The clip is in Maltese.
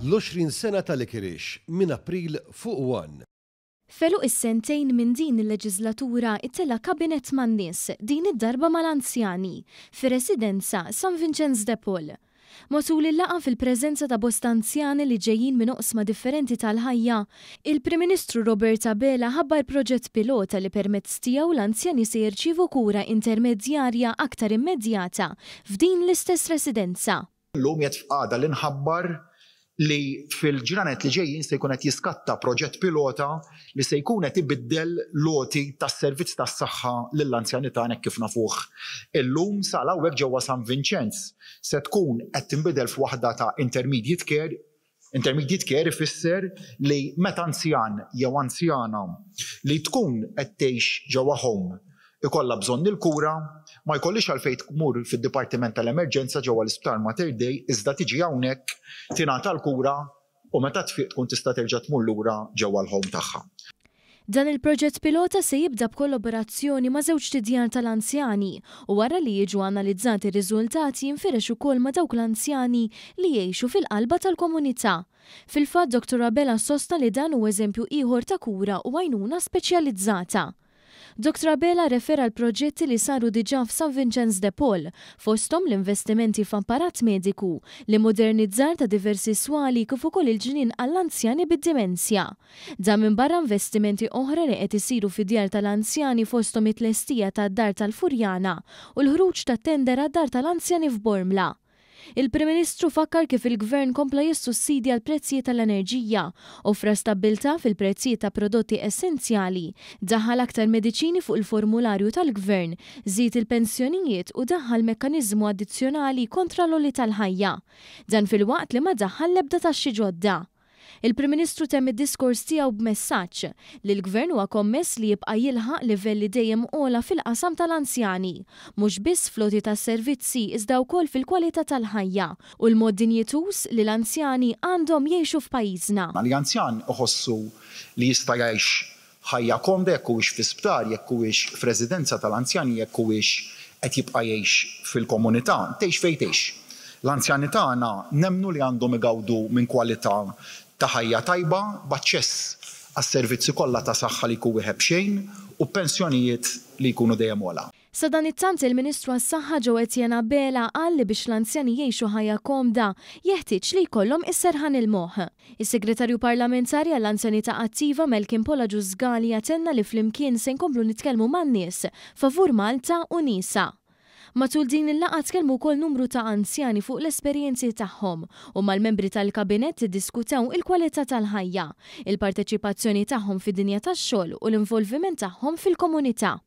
L-20 sena tal-ikirix minn April fuq 1. Felu is-sentejn minn din il-leġislatura it-tela kabinet man nies din id-darba mal-anzjani fi residenza San Vincenz de Paul. Matul il-laqa fil-prezenza ta' bostanzjani li ġejjin minn oqsma differenti tal-ħajja, il-Prim Ministru Robert Abela ħabbar proġett pilota li permezz tiegħu l-anzjani se jirċivu kura intermedjarja aktar immedjata f'din l-istess residenza. L-lum jitfqada l-inħabbar li fil-ġranet li ġejjin se jkun qed jiskatta proġett pilota li se jkun qed ibiddel loti tas-servizz tas-saħħa lill-anzjanità hekk kif nafuh. Illum sala hawnhekk ġewwa San Vincenz se tkun qed tinbidel f'waħda ta' intermediate care Intermediate care ifisser li meta anzjan jew anzjana li tkun qed tgħix ġewwa home ikolla bżonn il-kura, ma jkollix għalfejn tmur fil dipartiment tal-Emerġenza ġewwa l-Isptar Mater Dei iżda tiġi hawnhekk tingħata l-kura u meta tfiq tkun tista' terġa' tmur lura ġewwa l-ħom tagħha. Dan il-proġett pilota se jibda b'kollaborazzjoni ma' żewġ tidjan tal-anzjani u wara li jiġu analizzati r-riżultati jinferex ukoll ma' dawk l-anzjani li jgħixu fil-qalba tal-komunità. Fil-fatt Dr. Abela sosta li dan u eżempju ieħor ta' kura u għajnuna speċjalizzata. Dr. Bela refera l-proġetti li saru diġa f'San Vincenz de Paul, fostom l-investimenti f'apparat mediku li modernizzar ta' diversi swali kif ukoll il-ġnien għall-anzjani bid-dimensja. Da minn barra investimenti oħra li qed isiru fid-djar tal-anzjani fostom it-lestija tad-dar tal-Furjana u l-ħruġ tat-tender dar tal-anzjani f'Bormla. Il-Prim-Ministru fakkar kif il-Gvern kompla jissussidja l-prezzijiet tal-enerġija, ofra stabilta fil-prezzijiet ta' prodotti essenzjali, daħal aktar medicini fuq il-formularju tal-Gvern, żied il-pensjonijiet u daħal mekkanizmu addizzjonali kontra l-oli tal-ħajja. Dan fil-waqt li ma daħal lebda taxxi ġodda. Il-Prim Ministru temm id-diskors tiegħu b'messaġġ li l-Gvern huwa kommess li jibqa' jilħaq livelli dejjem ola fil-qasam tal-anzjani, mhux biss floti ta' servizzi iżda wkoll fil-kwalità tal-ħajja u l-mod dinjetus li l-anzjani għandhom jgħixu f'pajjiżna. L-anzjan uħossu li jista' jgħix ħajja komda jekk huwiex fi sptar, jekk huwiex f'residenza tal-anzjani, jekk huwiex qed jibqa' jgħix fil-komunità, tgħix fejn L-anzjanità għandna nemnu li għandhom igawdu minn kwalità ta' ħajja tajba b'aċċess għas-servizzi kollha ta' saħħa li jkun wieħed xejn u pensjonijiet li jkunu dejjem wola. Sa dan it-tant il-Ministru għas-Saħħa ġew Etjena Bela li biex l-anzjani jgħixu ħajja komda, jeħtieġ li jkollhom is-serħan il moħħ Is-Segretarju Parlamentari għall anzjanità Attiva Melkin Pola Ġużgali jatenna li flimkien se nkomplu nitkellmu man-nies favur Malta u nisa. Matul din il-laqa tkellmu kol numru ta' anzjani fuq l-esperjenzi tagħhom u mal-membri tal-kabinett diskutaw il-kwalità tal-ħajja, il-parteċipazzjoni tagħhom fid-dinja tax-xogħol u l-involviment tagħhom fil-komunità.